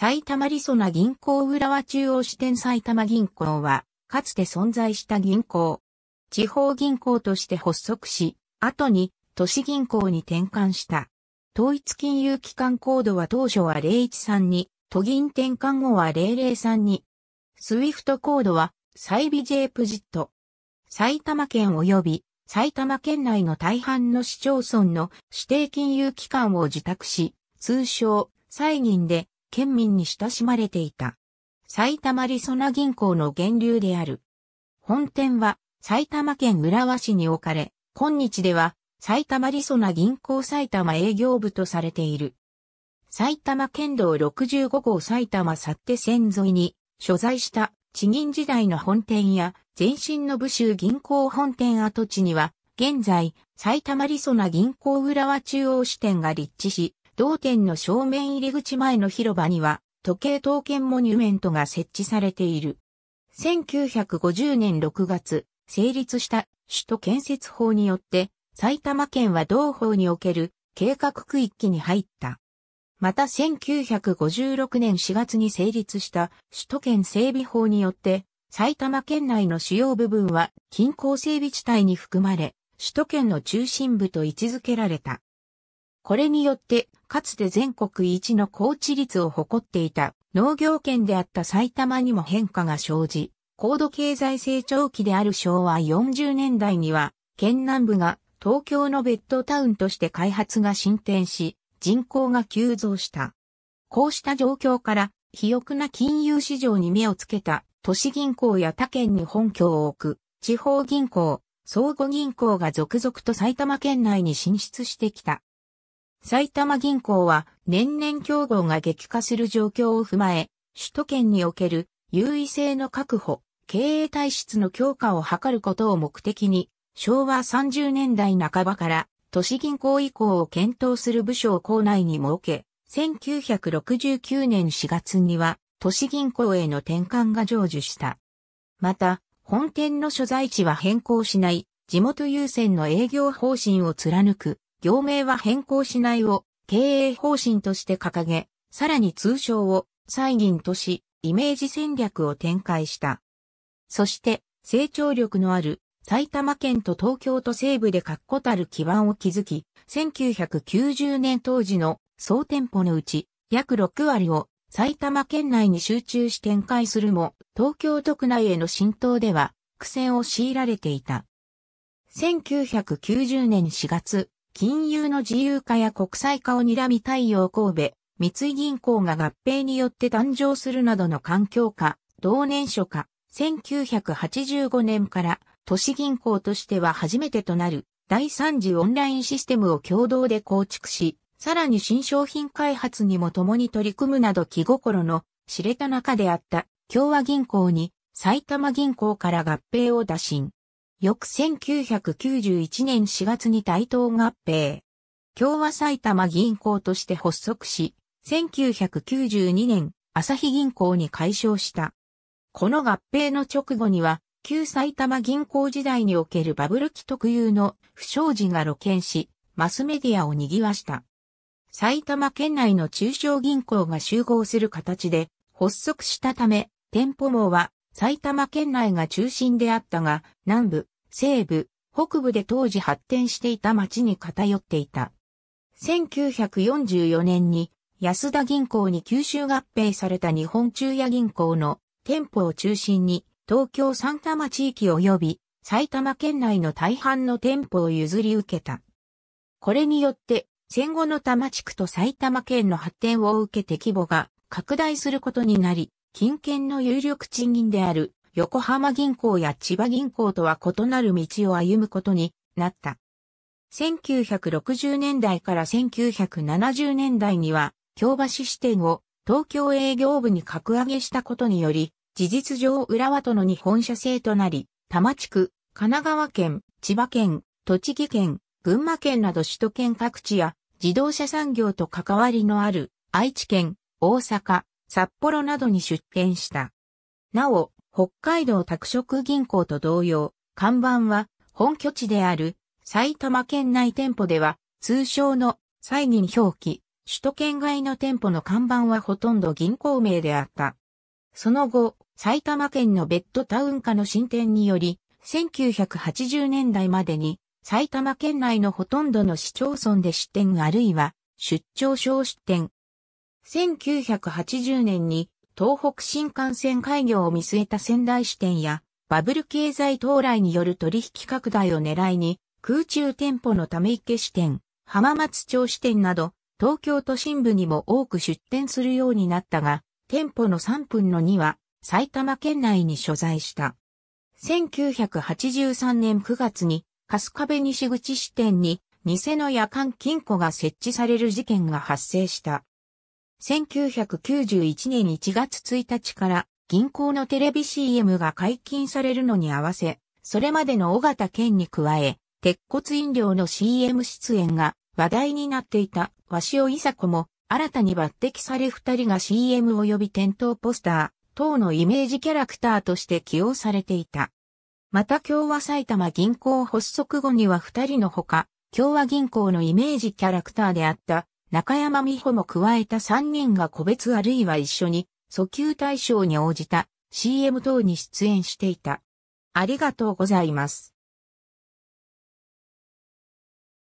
埼玉りそな銀行浦和中央支店埼玉銀行は、かつて存在した銀行。地方銀行として発足し、後に都市銀行に転換した。統一金融機関コードは当初は013に、都銀転換後は003に。スウィフトコードは、サイビジェープジット。埼玉県及び埼玉県内の大半の市町村の指定金融機関を受託し、通称、歳銀で県民に親しまれていた。埼玉リソナ銀行の源流である。本店は埼玉県浦和市に置かれ、今日では埼玉リソナ銀行埼玉営業部とされている。埼玉県道65号埼玉っ手線沿いに所在した地銀時代の本店や前身の武州銀行本店跡地には現在埼玉リソナ銀行浦和中央支店が立地し同店の正面入り口前の広場には、時計刀剣モニュメントが設置されている。1950年6月、成立した首都建設法によって、埼玉県は同法における計画区域に入った。また1956年4月に成立した首都圏整備法によって、埼玉県内の主要部分は近郊整備地帯に含まれ、首都圏の中心部と位置づけられた。これによって、かつて全国一の高知率を誇っていた農業圏であった埼玉にも変化が生じ、高度経済成長期である昭和40年代には、県南部が東京のベッドタウンとして開発が進展し、人口が急増した。こうした状況から、肥沃な金融市場に目をつけた都市銀行や他県に本拠を置く地方銀行、相互銀行が続々と埼玉県内に進出してきた。埼玉銀行は年々競合が激化する状況を踏まえ、首都圏における優位性の確保、経営体質の強化を図ることを目的に、昭和30年代半ばから都市銀行移行を検討する部署を校内に設け、1969年4月には都市銀行への転換が成就した。また、本店の所在地は変更しない地元優先の営業方針を貫く業名は変更しないを経営方針として掲げ、さらに通称を再銀とし、イメージ戦略を展開した。そして、成長力のある埼玉県と東京都西部で確固たる基盤を築き、1990年当時の総店舗のうち約6割を埼玉県内に集中し展開するも、東京都区内への浸透では苦戦を強いられていた。1990年4月、金融の自由化や国際化を睨み太陽神戸、三井銀行が合併によって誕生するなどの環境化、同年初化、1985年から都市銀行としては初めてとなる第三次オンラインシステムを共同で構築し、さらに新商品開発にも共に取り組むなど気心の知れた中であった共和銀行に埼玉銀行から合併を打診。翌1991年4月に台東合併。共和埼玉銀行として発足し、1992年、朝日銀行に解消した。この合併の直後には、旧埼玉銀行時代におけるバブル期特有の不祥事が露見し、マスメディアを賑わした。埼玉県内の中小銀行が集合する形で発足したため、店舗網は埼玉県内が中心であったが、南部、西部、北部で当時発展していた町に偏っていた。1944年に安田銀行に吸収合併された日本中夜銀行の店舗を中心に東京三多摩地域及び埼玉県内の大半の店舗を譲り受けた。これによって戦後の多摩地区と埼玉県の発展を受けて規模が拡大することになり、近県の有力賃金である横浜銀行や千葉銀行とは異なる道を歩むことになった。1960年代から1970年代には、京橋支店を東京営業部に格上げしたことにより、事実上浦和との日本社制となり、多摩地区、神奈川県、千葉県、栃木県、群馬県など首都圏各地や自動車産業と関わりのある愛知県、大阪、札幌などに出店した。なお、北海道拓殖銀行と同様、看板は本拠地である埼玉県内店舗では通称の際に表記、首都圏外の店舗の看板はほとんど銀行名であった。その後、埼玉県のベッドタウン化の進展により、1980年代までに埼玉県内のほとんどの市町村で出店あるいは出張小出店、1980年に東北新幹線開業を見据えた仙台支店やバブル経済到来による取引拡大を狙いに空中店舗のため池支店、浜松町支店など東京都心部にも多く出店するようになったが店舗の3分の2は埼玉県内に所在した。1983年9月に春日部西口支店に偽の夜間金庫が設置される事件が発生した。1991年1月1日から銀行のテレビ CM が解禁されるのに合わせ、それまでの尾形健に加え、鉄骨飲料の CM 出演が話題になっていた鷲尾伊佐子も新たに抜擢され二人が CM 及び店頭ポスター等のイメージキャラクターとして起用されていた。また共和埼玉銀行発足後には二人のほか、共和銀行のイメージキャラクターであった中山美穂も加えた3人が個別あるいは一緒に、訴求対象に応じた CM 等に出演していた。ありがとうございます。